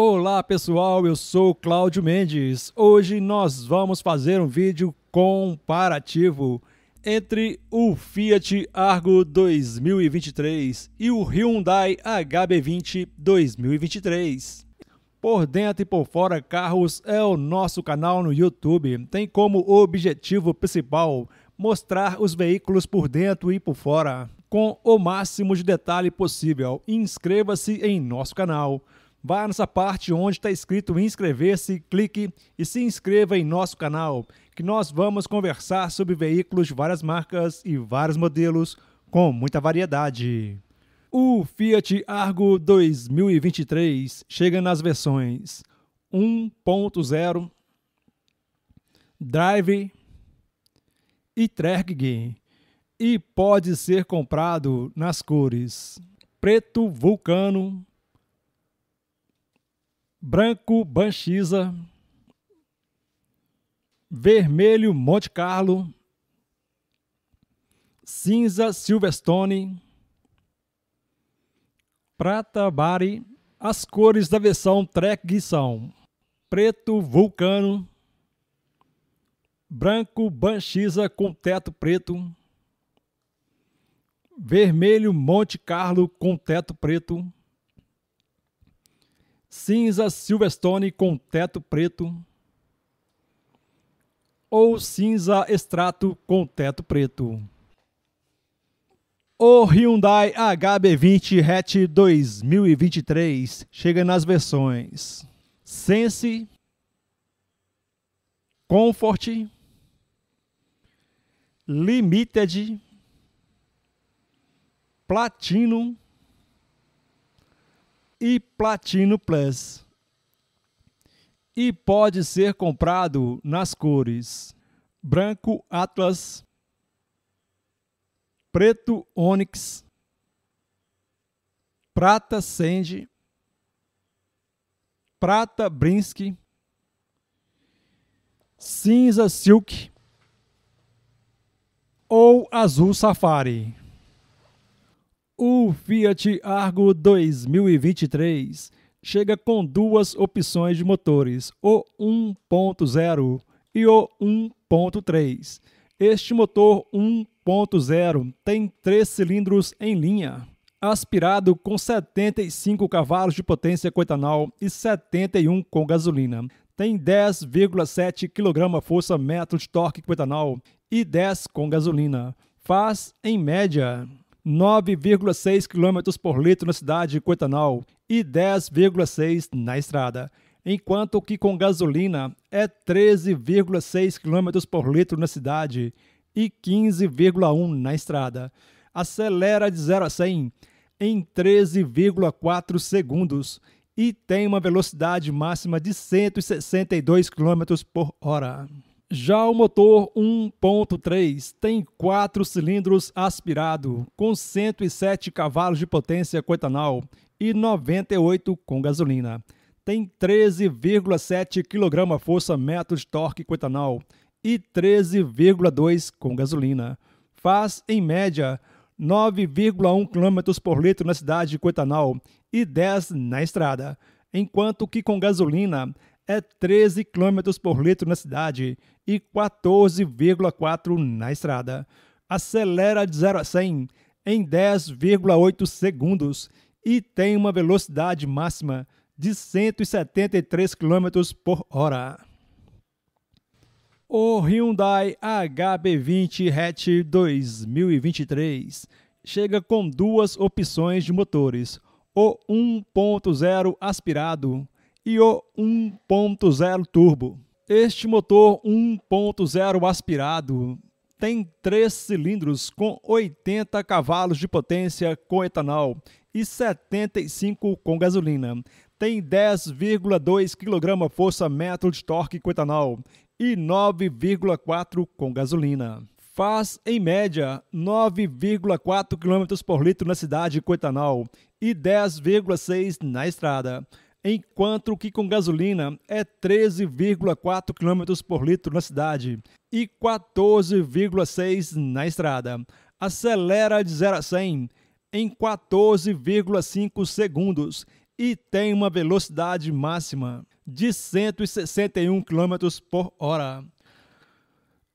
Olá pessoal, eu sou Cláudio Mendes. Hoje nós vamos fazer um vídeo comparativo entre o Fiat Argo 2023 e o Hyundai HB20 2023. Por dentro e por fora carros é o nosso canal no YouTube. Tem como objetivo principal mostrar os veículos por dentro e por fora com o máximo de detalhe possível. Inscreva-se em nosso canal. Vá nessa parte onde está escrito inscrever-se, clique e se inscreva em nosso canal, que nós vamos conversar sobre veículos de várias marcas e vários modelos com muita variedade. O Fiat Argo 2023 chega nas versões 1.0, Drive e Gain e pode ser comprado nas cores preto vulcano branco Banchiza, vermelho Monte Carlo, cinza Silverstone, prata Bari. As cores da versão Trek são preto Vulcano, branco Banchiza com teto preto, vermelho Monte Carlo com teto preto cinza Silverstone com teto preto ou cinza extrato com teto preto. O Hyundai HB20 Hatch 2023 chega nas versões Sense, Comfort, Limited, Platinum e Platino Plus. E pode ser comprado nas cores branco Atlas, preto Onyx, prata Sand, prata Brinsky, cinza Silk ou azul Safari. O Fiat Argo 2023 chega com duas opções de motores, o 1.0 e o 1.3. Este motor 1.0 tem três cilindros em linha, aspirado com 75 cavalos de potência com etanol e 71 com gasolina. Tem 10,7 kgfm de torque com etanol e 10 com gasolina. Faz, em média, 9,6 km por litro na cidade de Coetanal e 10,6 na estrada, enquanto que com gasolina é 13,6 km por litro na cidade e 15,1 na estrada. Acelera de 0 a 100 em 13,4 segundos e tem uma velocidade máxima de 162 km por hora. Já o motor 1.3 tem quatro cilindros aspirado, com 107 cavalos de potência com etanol e 98 com gasolina. Tem 13,7 kgfm de torque com etanol e 13,2 com gasolina. Faz, em média, 9,1 km por litro na cidade com etanol e 10 na estrada, enquanto que com gasolina é 13 km por litro na cidade e 14,4 na estrada. Acelera de 0 a 100 em 10,8 segundos e tem uma velocidade máxima de 173 km por hora. O Hyundai HB20 Hatch 2023 chega com duas opções de motores: o 1.0 aspirado e o 1.0 turbo. Este motor 1.0 aspirado tem três cilindros com 80 cavalos de potência com etanol e 75 com gasolina. Tem 10,2 kgfm força-metro de torque com etanol e 9,4 com gasolina. Faz, em média, 9,4 km por litro na cidade com etanol e 10,6 na estrada enquanto que com gasolina é 13,4 km por litro na cidade e 14,6 na estrada. Acelera de 0 a 100 em 14,5 segundos e tem uma velocidade máxima de 161 km por hora.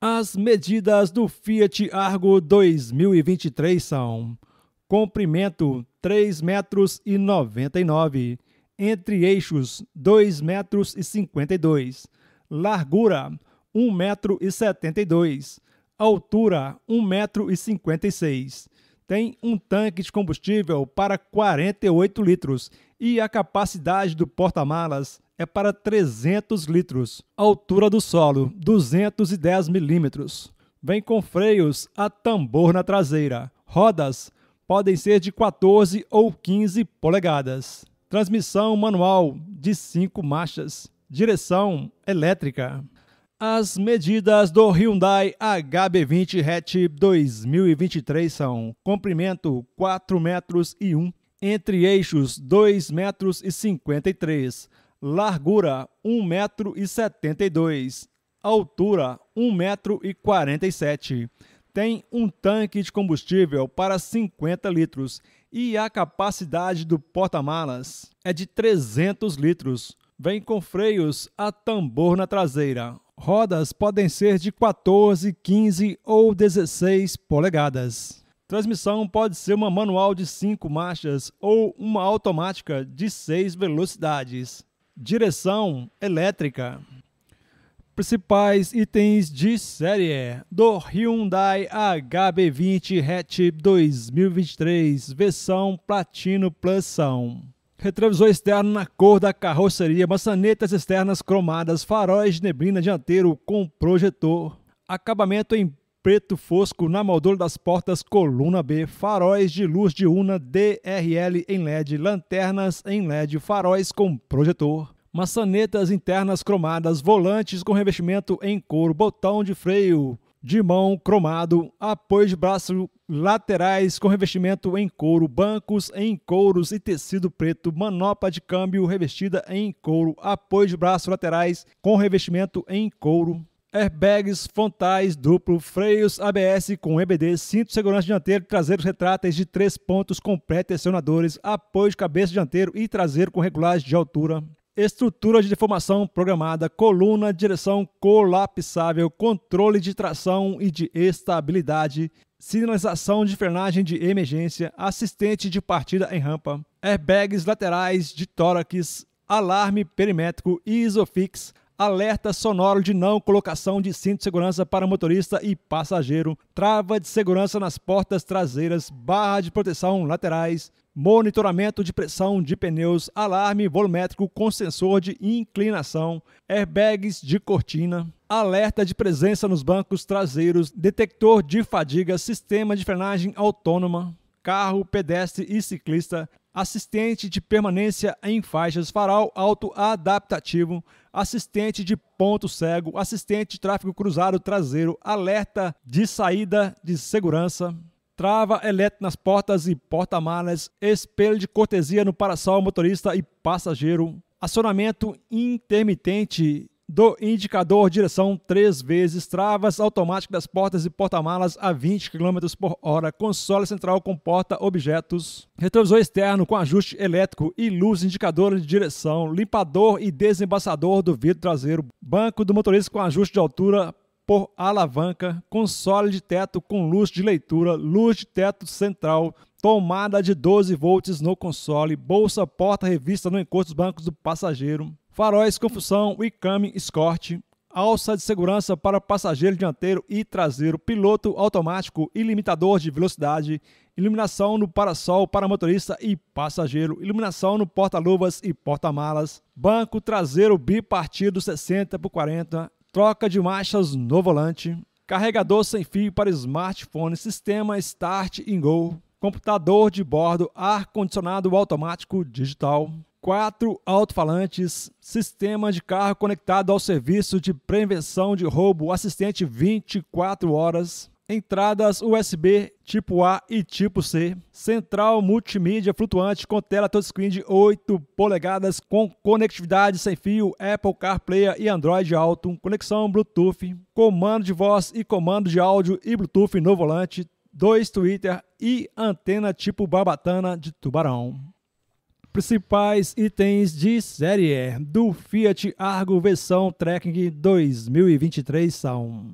As medidas do Fiat Argo 2023 são comprimento 3 metros e 99 metros entre eixos 2,52 metros e largura 1,72 metro e altura 1,56 metro e Tem um tanque de combustível para 48 litros e a capacidade do porta-malas é para 300 litros. Altura do solo 210 milímetros. Vem com freios a tambor na traseira. Rodas podem ser de 14 ou 15 polegadas transmissão manual de cinco marchas, direção elétrica. As medidas do Hyundai HB20 Hatch 2023 são comprimento 4 metros e 1, entre eixos 2 metros e 53, largura 1 metro e 72, altura 1 metro e 47. Tem um tanque de combustível para 50 litros e a capacidade do porta-malas é de 300 litros. Vem com freios a tambor na traseira. Rodas podem ser de 14, 15 ou 16 polegadas. Transmissão pode ser uma manual de 5 marchas ou uma automática de 6 velocidades. Direção elétrica principais itens de série é do Hyundai HB20 Hatch 2023, versão Platino Plus são retrovisor externo na cor da carroceria, maçanetas externas cromadas, faróis de neblina dianteiro com projetor, acabamento em preto fosco na moldura das portas coluna B, faróis de luz diurna DRL em LED, lanternas em LED, faróis com projetor, maçanetas internas cromadas, volantes com revestimento em couro, botão de freio de mão cromado, apoio de braço laterais com revestimento em couro, bancos em couros e tecido preto, manopla de câmbio revestida em couro, apoio de braço laterais com revestimento em couro, airbags frontais duplo, freios ABS com EBD, cinto de segurança dianteiro e traseiro retráteis de três pontos com pré-tensionadores, apoio de cabeça dianteiro e traseiro com regulagem de altura, estrutura de deformação programada, coluna, direção colapsável, controle de tração e de estabilidade, sinalização de frenagem de emergência, assistente de partida em rampa, airbags laterais de tórax, alarme perimétrico, isofix, alerta sonoro de não colocação de cinto de segurança para motorista e passageiro, trava de segurança nas portas traseiras, barra de proteção laterais, monitoramento de pressão de pneus, alarme volumétrico com sensor de inclinação, airbags de cortina, alerta de presença nos bancos traseiros, detector de fadiga, sistema de frenagem autônoma, carro, pedestre e ciclista, assistente de permanência em faixas, farol auto adaptativo, assistente de ponto cego, assistente de tráfego cruzado traseiro, alerta de saída de segurança, trava elétrica nas portas e porta-malas, espelho de cortesia no para-sol motorista e passageiro, acionamento intermitente do indicador direção três vezes, travas automáticas das portas e porta-malas a 20 km por hora, console central com porta-objetos, retrovisor externo com ajuste elétrico e luz indicadora de direção, limpador e desembaçador do vidro traseiro, banco do motorista com ajuste de altura por alavanca, console de teto com luz de leitura, luz de teto central, tomada de 12 volts no console, bolsa porta-revista no encosto dos bancos do passageiro, faróis confusão, função Wicam Escort, alça de segurança para passageiro dianteiro e traseiro, piloto automático e limitador de velocidade, iluminação no parasol para motorista e passageiro, iluminação no porta-luvas e porta-malas, banco traseiro bipartido 60 por 40, troca de marchas no volante, carregador sem fio para smartphone, sistema Start and Go, computador de bordo, ar-condicionado automático digital, quatro alto-falantes, sistema de carro conectado ao serviço de prevenção de roubo assistente 24 horas, entradas USB tipo A e tipo C, central multimídia flutuante com tela touchscreen de 8 polegadas com conectividade sem fio, Apple CarPlay e Android Auto, conexão Bluetooth, comando de voz e comando de áudio e Bluetooth no volante, dois Twitter e antena tipo barbatana de tubarão principais itens de série do Fiat Argo versão Trekking 2023 são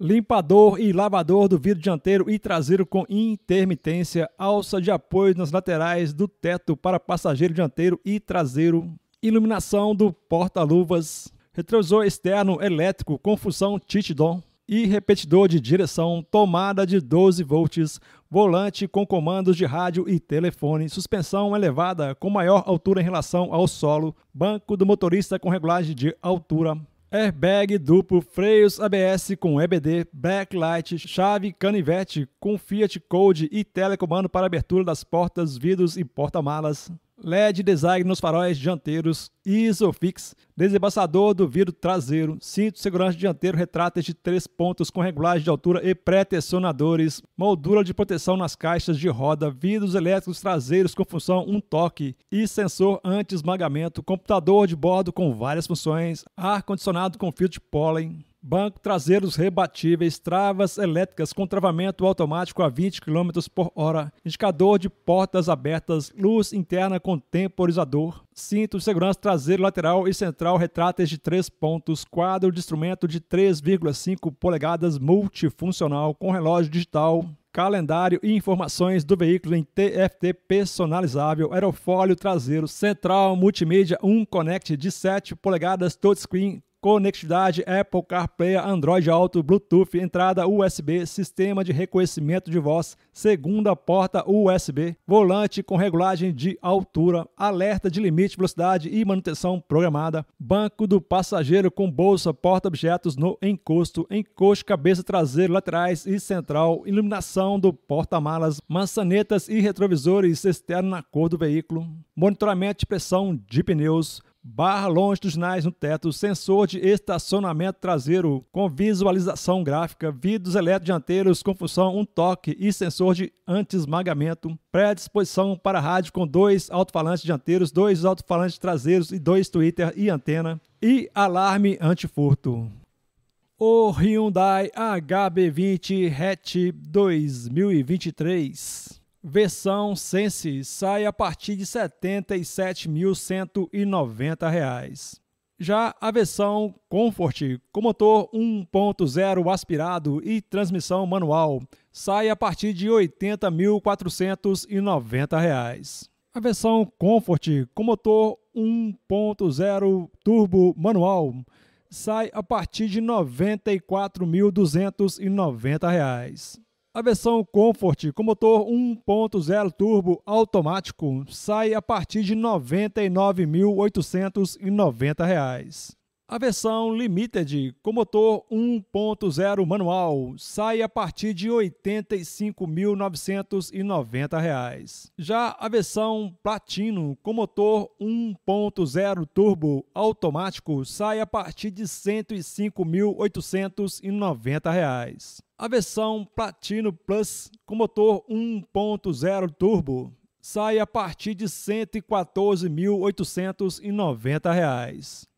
limpador e lavador do vidro dianteiro e traseiro com intermitência, alça de apoio nas laterais do teto para passageiro dianteiro e traseiro, iluminação do porta-luvas, retrovisor externo elétrico com função Titidon, e repetidor de direção, tomada de 12 volts, volante com comandos de rádio e telefone, suspensão elevada com maior altura em relação ao solo, banco do motorista com regulagem de altura, airbag duplo, freios ABS com EBD, backlight, chave canivete com Fiat Code e telecomando para abertura das portas, vidros e porta-malas. LED design nos faróis dianteiros, Isofix, desembaçador do vidro traseiro, cinto de segurança dianteiro, retratas de três pontos com regulagem de altura e pré-tensionadores, moldura de proteção nas caixas de roda, vidros elétricos traseiros com função um toque e sensor anti-esmagamento, computador de bordo com várias funções, ar-condicionado com filtro de pólen, banco, traseiros rebatíveis, travas elétricas com travamento automático a 20 km por hora, indicador de portas abertas, luz interna com temporizador, cinto de segurança traseiro, lateral e central, retráteis de 3 pontos, quadro de instrumento de 3,5 polegadas multifuncional com relógio digital, calendário e informações do veículo em TFT personalizável, aerofólio traseiro, central multimídia 1 Connect de 7 polegadas touchscreen conectividade Apple CarPlay, Android Auto, Bluetooth, entrada USB, sistema de reconhecimento de voz, segunda porta USB, volante com regulagem de altura, alerta de limite, velocidade e manutenção programada, banco do passageiro com bolsa, porta-objetos no encosto, encosto cabeça traseiro, laterais e central, iluminação do porta-malas, maçanetas e retrovisores externos na cor do veículo, monitoramento de pressão de pneus, barra longe dos nais no teto, sensor de estacionamento traseiro com visualização gráfica, vidros eletrodianteiros com função um toque e sensor de anti-esmagamento, pré-disposição para rádio com dois alto-falantes dianteiros, dois alto-falantes traseiros e dois Twitter e antena, e alarme antifurto. O Hyundai HB20 Hatch 2023 Versão Sense sai a partir de R$ 77.190. Já a versão Comfort, com motor 1.0 aspirado e transmissão manual, sai a partir de R$ 80.490. A versão Comfort, com motor 1.0 turbo manual, sai a partir de R$ 94.290. A versão Comfort com motor 1.0 turbo automático sai a partir de R$ 99.890. A versão Limited com motor 1.0 manual sai a partir de R$ 85.990. Já a versão Platino com motor 1.0 turbo automático sai a partir de R$ 105.890. A versão Platino Plus com motor 1.0 turbo sai a partir de R$ 114.890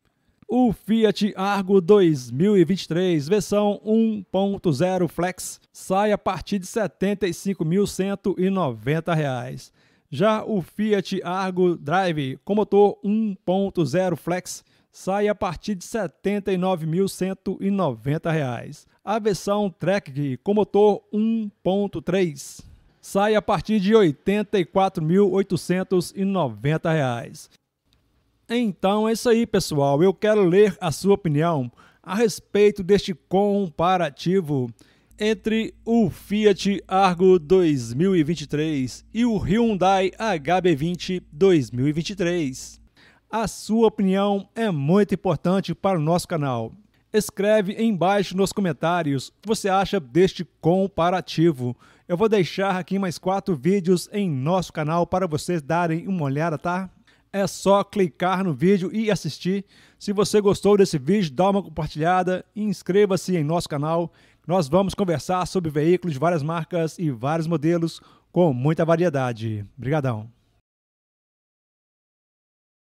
o Fiat Argo 2023, versão 1.0 Flex, sai a partir de R$ 75.190. Já o Fiat Argo Drive com motor 1.0 Flex sai a partir de R$ 79.190. A versão Trek com motor 1.3 sai a partir de R$ 84.890. Então é isso aí, pessoal. Eu quero ler a sua opinião a respeito deste comparativo entre o Fiat Argo 2023 e o Hyundai HB20 2023. A sua opinião é muito importante para o nosso canal. Escreve embaixo nos comentários o que você acha deste comparativo. Eu vou deixar aqui mais quatro vídeos em nosso canal para vocês darem uma olhada, tá? é só clicar no vídeo e assistir. Se você gostou desse vídeo, dá uma compartilhada e inscreva-se em nosso canal. Nós vamos conversar sobre veículos de várias marcas e vários modelos com muita variedade. Obrigadão.